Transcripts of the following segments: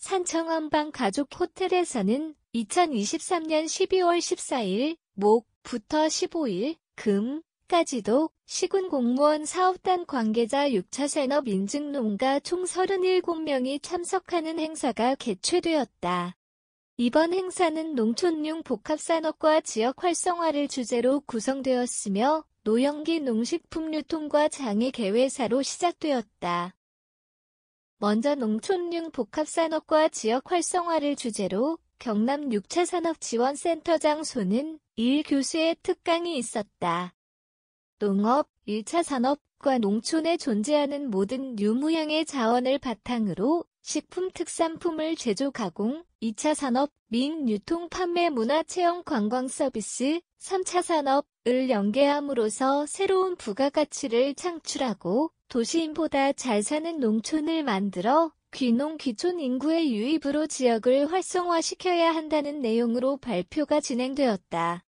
산청원방 가족 호텔에서는 2023년 12월 14일 목부터 15일 금까지도 시군 공무원 사업단 관계자 6차 산업 인증 농가 총 37명이 참석하는 행사가 개최되었다. 이번 행사는 농촌용 복합산업과 지역 활성화를 주제로 구성되었으며 노영기 농식품 유통과 장애 개회사로 시작되었다. 먼저 농촌융 복합산업과 지역 활성화를 주제로 경남 6차 산업지원센터장 소는 1 교수의 특강이 있었다. 농업, 1차 산업과 농촌에 존재하는 모든 유무형의 자원을 바탕으로 식품 특산품을 제조 가공, 2차 산업, 및 유통 판매 문화 체험 관광 서비스, 3차 산업을 연계함으로써 새로운 부가가치를 창출하고 도시인보다 잘 사는 농촌을 만들어 귀농 귀촌 인구의 유입으로 지역을 활성화시켜야 한다는 내용으로 발표가 진행되었다.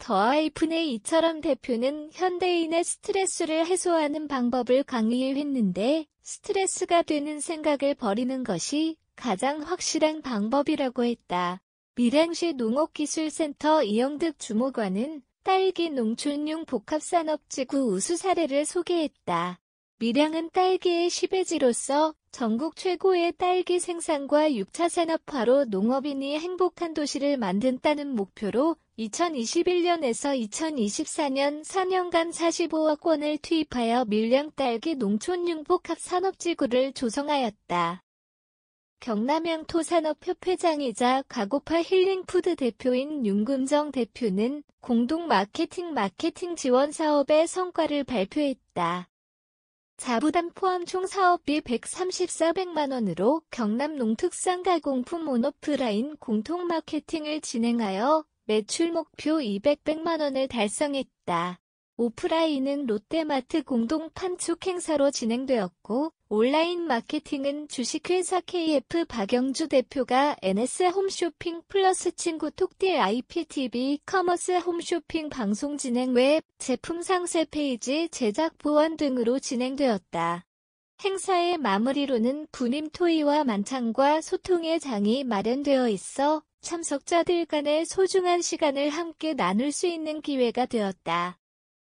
더하이픈의 이처럼 대표는 현대인의 스트레스를 해소하는 방법을 강의했는데 스트레스가 되는 생각을 버리는 것이 가장 확실한 방법이라고 했다. 밀양시 농업기술센터 이영득 주무관은 딸기 농촌용 복합산업지구 우수 사례를 소개했다. 밀양은 딸기의 시베지로서 전국 최고의 딸기 생산과 6차 산업화로 농업인이 행복한 도시를 만든다는 목표로 2021년에서 2024년 4년간 45억 원을 투입하여 밀양 딸기 농촌 융복합 산업지구를 조성하였다. 경남양토 산업협회장이자 가고파 힐링푸드 대표인 윤금정 대표는 공동 마케팅 마케팅 지원 사업의 성과를 발표했다. 자부담 포함 총 사업비 134백만원으로 경남 농특산 가공품 온오프라인 공통 마케팅을 진행하여 매출 목표 200백만원을 달성했다. 오프라인은 롯데마트 공동 판촉 행사로 진행되었고 온라인 마케팅은 주식회사 KF 박영주 대표가 NS 홈쇼핑 플러스 친구 톡딜 IPTV 커머스 홈쇼핑 방송 진행 웹 제품 상세 페이지 제작 보완 등으로 진행되었다. 행사의 마무리로는 군임 토의와 만찬과 소통의 장이 마련되어 있어 참석자들 간의 소중한 시간을 함께 나눌 수 있는 기회가 되었다.